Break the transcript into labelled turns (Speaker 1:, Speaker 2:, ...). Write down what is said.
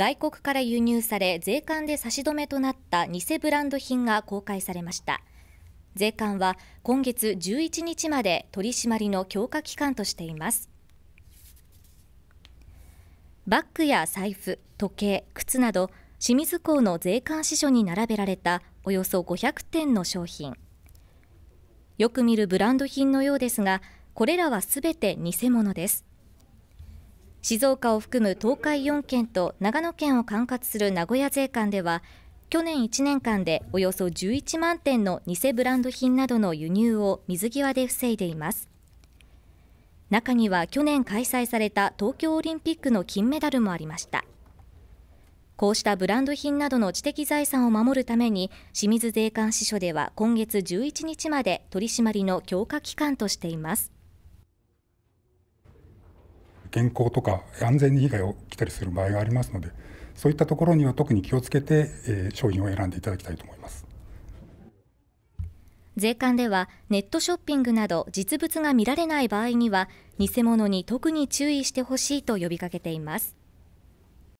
Speaker 1: 外国から輸入され税関で差し止めとなった偽ブランド品が公開されました税関は今月11日まで取り締まりの強化期間としていますバッグや財布、時計、靴など清水港の税関支所に並べられたおよそ500点の商品よく見るブランド品のようですがこれらはすべて偽物です静岡を含む東海4県と長野県を管轄する名古屋税関では去年1年間でおよそ11万点の偽ブランド品などの輸入を水際で防いでいます中には去年開催された東京オリンピックの金メダルもありましたこうしたブランド品などの知的財産を守るために清水税関支所では今月11日まで取り締まりの強化期間としています
Speaker 2: 健康とか安全に被害を来たりする場合がありますのでそういったところには特に気をつけて、えー、商品を選んでいただきたいと思います
Speaker 1: 税関ではネットショッピングなど実物が見られない場合には偽物に特に注意してほしいと呼びかけています